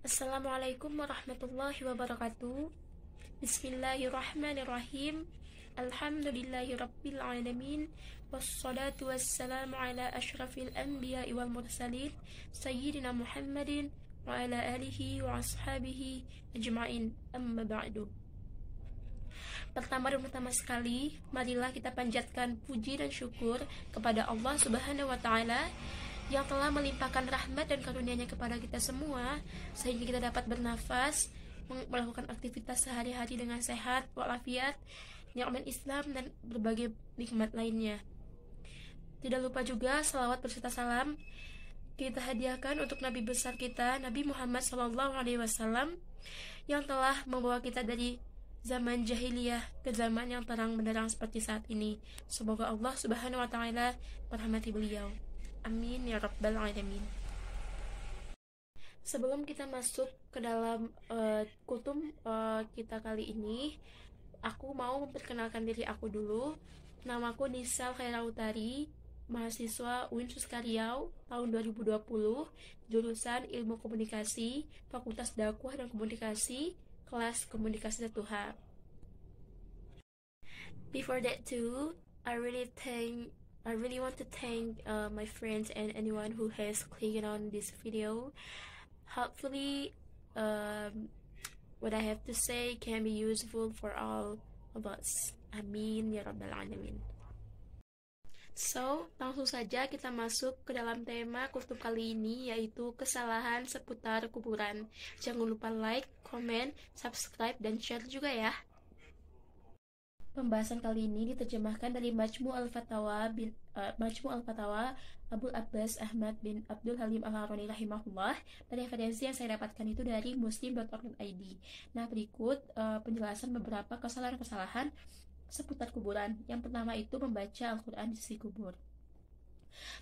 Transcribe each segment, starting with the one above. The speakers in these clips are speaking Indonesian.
Assalamualaikum warahmatullahi wabarakatuh Bismillahirrahmanirrahim Alhamdulillahirrabbilalamin Wassalatu wassalamu ala ashrafil anbiya wal mursalin Sayyidina Muhammadin Wa ala alihi wa ashabihi ajma'in Amma ba'du Pertama dan pertama sekali Marilah kita panjatkan puji dan syukur Kepada Allah subhanahu wa ta'ala yang telah melimpahkan rahmat dan karunia-Nya kepada kita semua sehingga kita dapat bernafas, melakukan aktivitas sehari-hari dengan sehat walafiat, nikmat Islam dan berbagai nikmat lainnya. Tidak lupa juga salawat berserta salam kita hadiahkan untuk Nabi besar kita Nabi Muhammad Shallallahu Alaihi Wasallam yang telah membawa kita dari zaman jahiliyah ke zaman yang terang benderang seperti saat ini. Semoga Allah Subhanahu Wa Taala merahmati beliau. Amin ya rabbal alamin. Sebelum kita masuk ke dalam uh, eh, kutum uh, eh, kita kali ini, aku mau memperkenalkan diri aku dulu. Namaku Nisal Khairautari, mahasiswa UIN Karyau tahun 2020, jurusan Ilmu Komunikasi, Fakultas Dakwah dan Komunikasi, kelas Komunikasi Tuhan. h Before that too, I really thank I really want to thank uh, my friends and anyone who has clicked on this video. Hopefully, um, what I have to say can be useful for all of us. Amin ya rabbal alamin. So, langsung saja kita masuk ke dalam tema kutub kali ini yaitu kesalahan seputar kuburan. Jangan lupa like, comment, subscribe, dan share juga ya. Pembahasan kali ini diterjemahkan dari Majmu Al-Fatawa bin uh, Majmu Al-Fatawa Abdul Abbas Ahmad bin Abdul Halim Al-Haruni rahimahullah. Referensi yang saya dapatkan itu dari muslim.org.id. Nah, berikut uh, penjelasan beberapa kesalahan-kesalahan seputar kuburan. Yang pertama itu membaca Al-Qur'an di sisi kubur.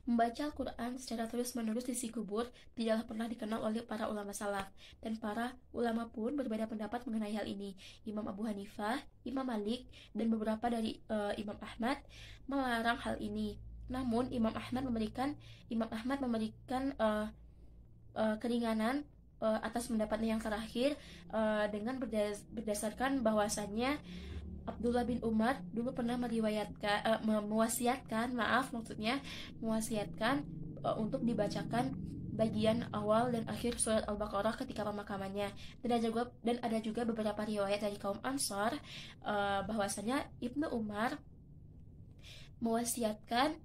Membaca Al-Quran secara terus-menerus di si kubur tidaklah pernah dikenal oleh para ulama salaf, dan para ulama pun berbeda pendapat mengenai hal ini. Imam Abu Hanifah, Imam Malik, dan beberapa dari uh, Imam Ahmad melarang hal ini. Namun Imam Ahmad memberikan Imam Ahmad memberikan uh, uh, keringanan uh, atas pendapatnya yang terakhir uh, dengan berdasarkan bahwasannya Abdullah bin Umar dulu pernah meriwayatkan uh, eh, mewasiatkan maaf maksudnya mewasiatkan uh, eh, untuk dibacakan bagian awal dan akhir surat Al-Baqarah ketika pemakamannya. Dan ada juga dan ada juga beberapa riwayat dari kaum Ansor uh, eh, bahwasanya Ibnu Umar mewasiatkan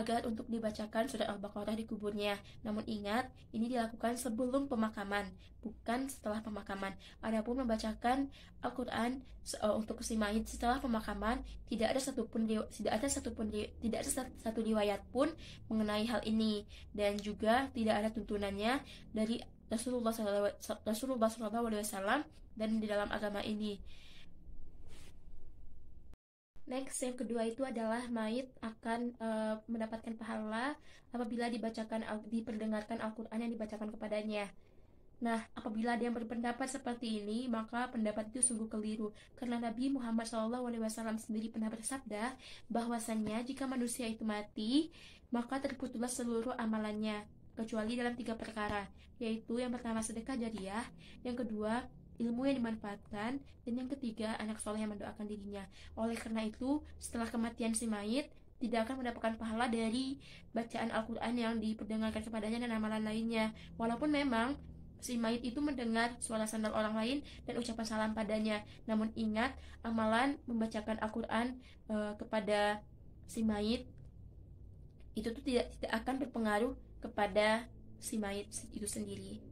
agar untuk dibacakan surat Al-Baqarah di kuburnya. Namun ingat, ini dilakukan sebelum pemakaman, bukan setelah pemakaman. Adapun membacakan Al-Qur'an eh, untuk si mayit setelah pemakaman, tidak ada satupun tidak ada satupun tidak ada satu riwayat pun mengenai hal ini dan juga tidak ada tuntunannya dari Rasulullah SAW dan di dalam agama ini. Next yang kedua itu adalah mayit akan uh, mendapatkan pahala apabila dibacakan diperdengarkan Al-Qur'an yang dibacakan kepadanya. Nah, apabila ada yang berpendapat seperti ini, maka pendapat itu sungguh keliru. Karena Nabi Muhammad SAW sendiri pernah bersabda bahwasannya jika manusia itu mati, maka terputuslah seluruh amalannya, kecuali dalam tiga perkara, yaitu yang pertama sedekah jariah, yang kedua ilmu yang dimanfaatkan, dan yang ketiga anak soleh yang mendoakan dirinya. Oleh karena itu, setelah kematian si mayit, tidak akan mendapatkan pahala dari bacaan Al-Quran yang diperdengarkan kepadanya dan amalan lainnya. Walaupun memang si mayit itu mendengar suara sandal orang lain dan ucapan salam padanya. Namun ingat, amalan membacakan Al-Quran e, kepada si mayit itu tuh tidak tidak akan berpengaruh kepada si mayit itu sendiri.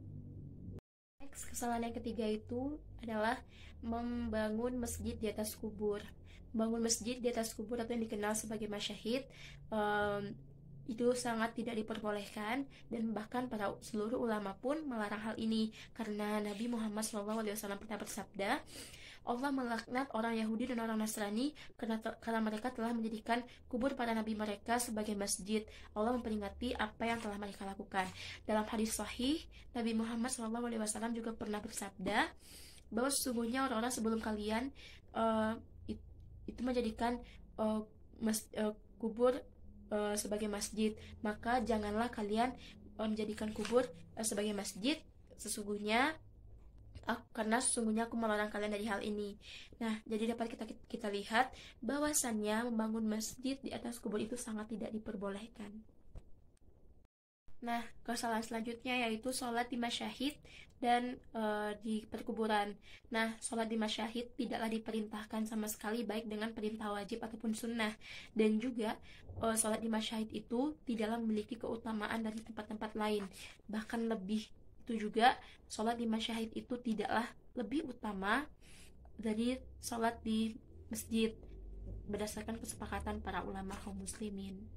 Next, kesalahan yang ketiga itu adalah membangun masjid di atas kubur. Bangun masjid di atas kubur atau yang dikenal sebagai masyahid um, itu sangat tidak diperbolehkan dan bahkan para seluruh ulama pun melarang hal ini karena Nabi Muhammad SAW pernah bersabda Allah melaknat orang Yahudi dan orang Nasrani karena, karena mereka telah menjadikan kubur para nabi mereka sebagai masjid. Allah memperingati apa yang telah mereka lakukan. Dalam hadis sahih, Nabi Muhammad SAW juga pernah bersabda bahwa sesungguhnya orang-orang sebelum kalian uh, it, itu menjadikan uh, mas, uh, kubur uh, sebagai masjid. Maka janganlah kalian menjadikan kubur uh, sebagai masjid. Sesungguhnya aku, ah, karena sesungguhnya aku melarang kalian dari hal ini. Nah, jadi dapat kita kita lihat bahwasannya membangun masjid di atas kubur itu sangat tidak diperbolehkan. Nah, kesalahan selanjutnya yaitu sholat di masyahid dan e, di perkuburan. Nah, sholat di masyahid tidaklah diperintahkan sama sekali baik dengan perintah wajib ataupun sunnah. Dan juga e, sholat di masyahid itu tidaklah memiliki keutamaan dari tempat-tempat lain. Bahkan lebih itu juga sholat di masyahid itu tidaklah lebih utama dari sholat di masjid berdasarkan kesepakatan para ulama kaum muslimin.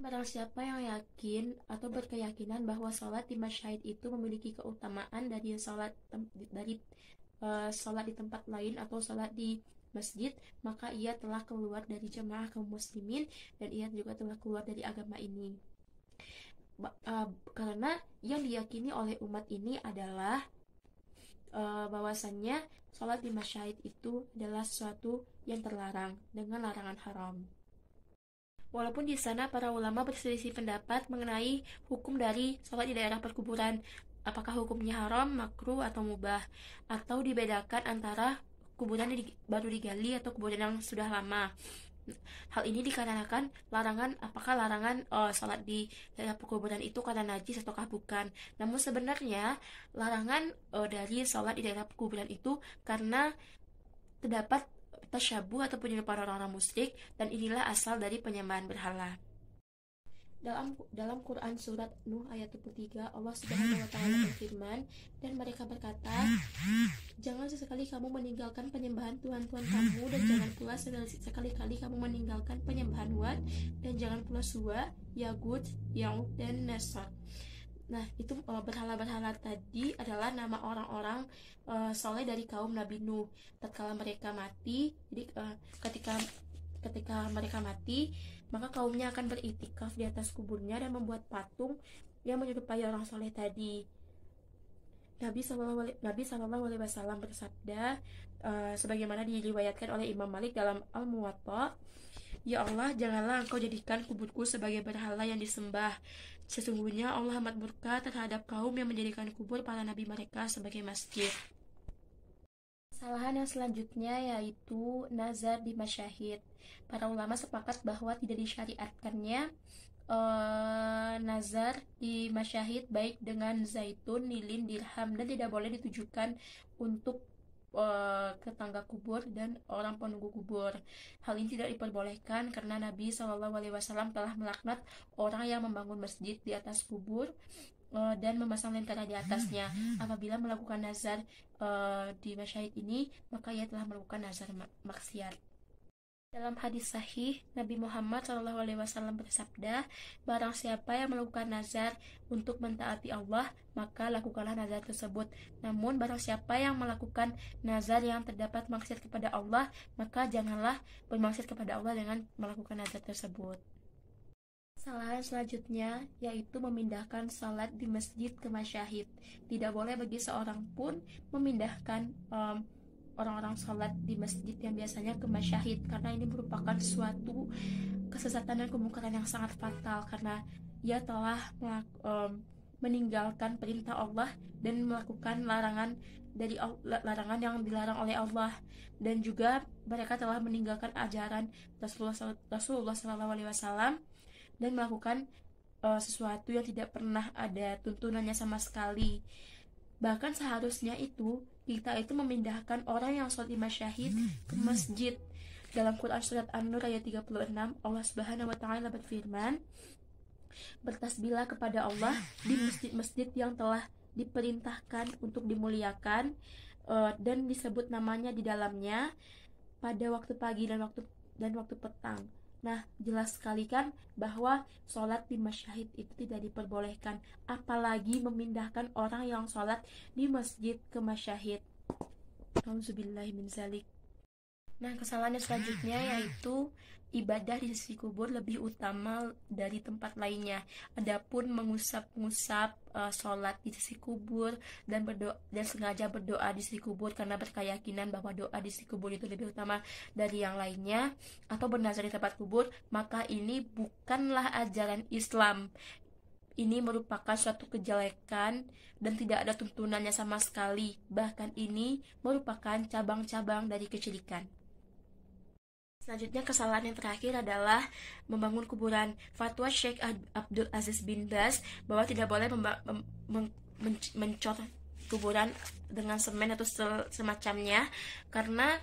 Barang siapa yang yakin atau berkeyakinan bahwa sholat di masyahid itu memiliki keutamaan dari sholat dari uh, sholat di tempat lain atau sholat di masjid, maka ia telah keluar dari jemaah kaum muslimin dan ia juga telah keluar dari agama ini uh, karena yang diyakini oleh umat ini adalah uh, bahwasannya sholat di masyait itu adalah sesuatu yang terlarang dengan larangan haram. Walaupun di sana para ulama berselisih pendapat mengenai hukum dari sholat di daerah perkuburan, apakah hukumnya haram, makruh, atau mubah, atau dibedakan antara kuburan yang baru digali atau kuburan yang sudah lama. Hal ini dikarenakan larangan apakah larangan uh, salat di daerah pekuburan itu karena najis ataukah bukan. Namun sebenarnya larangan uh, dari sholat di daerah pekuburan itu karena terdapat tasyabu atau penyerupaan orang-orang musyrik dan inilah asal dari penyembahan berhala. Dalam dalam Quran surat Nuh ayat 23 Allah Subhanahu wa taala berfirman dan mereka berkata Jangan sesekali kamu meninggalkan penyembahan tuhan-tuhan kamu dan jangan pula sekali-kali kamu meninggalkan penyembahan Wat dan jangan pula Suwa, Yagut, Yaud dan nesor Nah, itu e, berhala-berhala tadi adalah nama orang-orang uh, soleh dari kaum Nabi Nuh. Tatkala mereka mati, jadi uh, ketika ketika mereka mati, maka kaumnya akan beritikaf di atas kuburnya dan membuat patung yang menyerupai orang soleh tadi. Nabi saw. Nabi Wasallam bersabda, uh, sebagaimana diriwayatkan oleh Imam Malik dalam Al Muwatta, Ya Allah, janganlah engkau jadikan kuburku sebagai berhala yang disembah. Sesungguhnya Allah amat murka terhadap kaum yang menjadikan kubur para nabi mereka sebagai masjid. Kesalahan yang selanjutnya yaitu nazar di masyahid para ulama sepakat bahwa tidak disyariatkannya uh, nazar di masyahid baik dengan zaitun, lilin, dirham dan tidak boleh ditujukan untuk eh, ke tangga kubur dan orang penunggu kubur. Hal ini tidak diperbolehkan karena Nabi saw telah melaknat orang yang membangun masjid di atas kubur eh, dan memasang lentera di atasnya. Apabila melakukan nazar di masyahid ini, maka ia telah melakukan nazar maksiat. Dalam hadis sahih, Nabi Muhammad SAW bersabda, Barang siapa yang melakukan nazar untuk mentaati Allah, maka lakukanlah nazar tersebut. Namun, barang siapa yang melakukan nazar yang terdapat maksud kepada Allah, maka janganlah bermaksud kepada Allah dengan melakukan nazar tersebut. Kesalahan selanjutnya yaitu memindahkan salat di masjid ke masyahid. Tidak boleh bagi seorang pun memindahkan um, orang-orang sholat di masjid yang biasanya ke masyahid karena ini merupakan suatu kesesatan dan kemungkaran yang sangat fatal karena ia telah um, meninggalkan perintah Allah dan melakukan larangan dari larangan yang dilarang oleh Allah dan juga mereka telah meninggalkan ajaran Rasulullah Rasulullah Alaihi Wasallam dan melakukan uh, sesuatu yang tidak pernah ada tuntunannya sama sekali bahkan seharusnya itu kita itu memindahkan orang yang sholat lima syahid ke hmm. masjid. Dalam Quran surat An-Nur ayat 36 Allah Subhanahu wa taala berfirman Bertasbihlah kepada Allah di masjid-masjid yang telah diperintahkan untuk dimuliakan eh, dan disebut namanya di dalamnya pada waktu pagi dan waktu dan waktu petang Nah, jelas sekali kan bahwa sholat di masjid itu tidak diperbolehkan, apalagi memindahkan orang yang sholat di masjid ke masjid. Alhamdulillah min Nah, kesalahannya selanjutnya yaitu ibadah di sisi kubur lebih utama dari tempat lainnya. Adapun mengusap-ngusap uh, sholat di sisi kubur dan berdoa dan sengaja berdoa di sisi kubur karena berkeyakinan bahwa doa di sisi kubur itu lebih utama dari yang lainnya atau bernazar di tempat kubur, maka ini bukanlah ajaran Islam. Ini merupakan suatu kejelekan dan tidak ada tuntunannya sama sekali. Bahkan ini merupakan cabang-cabang dari kecerikan. Selanjutnya kesalahan yang terakhir adalah membangun kuburan. Fatwa Sheikh Abdul Aziz bin Bas bahwa tidak boleh men mencor kuburan dengan semen atau semacamnya karena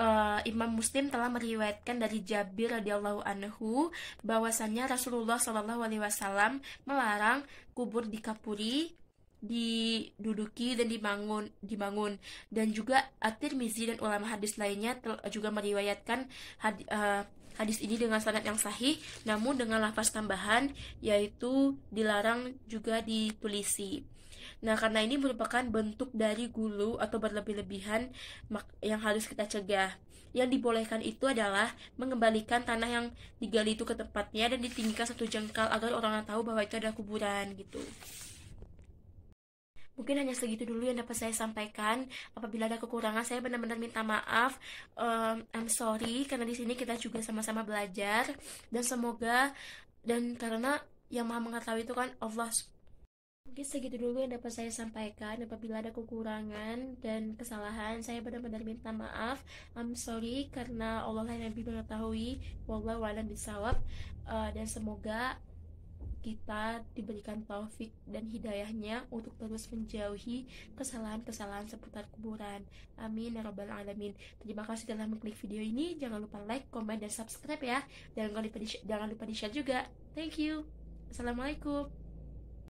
uh, Imam Muslim telah meriwayatkan dari Jabir radhiyallahu anhu bahwasanya Rasulullah shallallahu alaihi wasallam melarang kubur dikapuri diduduki dan dibangun dibangun dan juga At-Tirmizi dan ulama hadis lainnya juga meriwayatkan had, uh, hadis ini dengan sangat yang sahih namun dengan lafaz tambahan yaitu dilarang juga ditulisi. Nah, karena ini merupakan bentuk dari gulu atau berlebih-lebihan yang harus kita cegah. Yang dibolehkan itu adalah mengembalikan tanah yang digali itu ke tempatnya dan ditinggikan satu jengkal agar orang tahu bahwa itu adalah kuburan gitu. Mungkin hanya segitu dulu yang dapat saya sampaikan. Apabila ada kekurangan, saya benar-benar minta maaf. Um, I'm sorry karena di sini kita juga sama-sama belajar dan semoga dan karena yang Maha mengetahui itu kan Allah Mungkin segitu dulu yang dapat saya sampaikan. Apabila ada kekurangan dan kesalahan, saya benar-benar minta maaf. I'm sorry karena Allah yang lebih mengetahui. Wallahu a'lam Uh, dan semoga kita diberikan taufik dan hidayahnya untuk terus menjauhi kesalahan-kesalahan seputar kuburan. Amin ya robbal alamin. Terima kasih telah mengklik video ini. Jangan lupa like, comment dan subscribe ya. Jangan jangan lupa di share juga. Thank you. Assalamualaikum.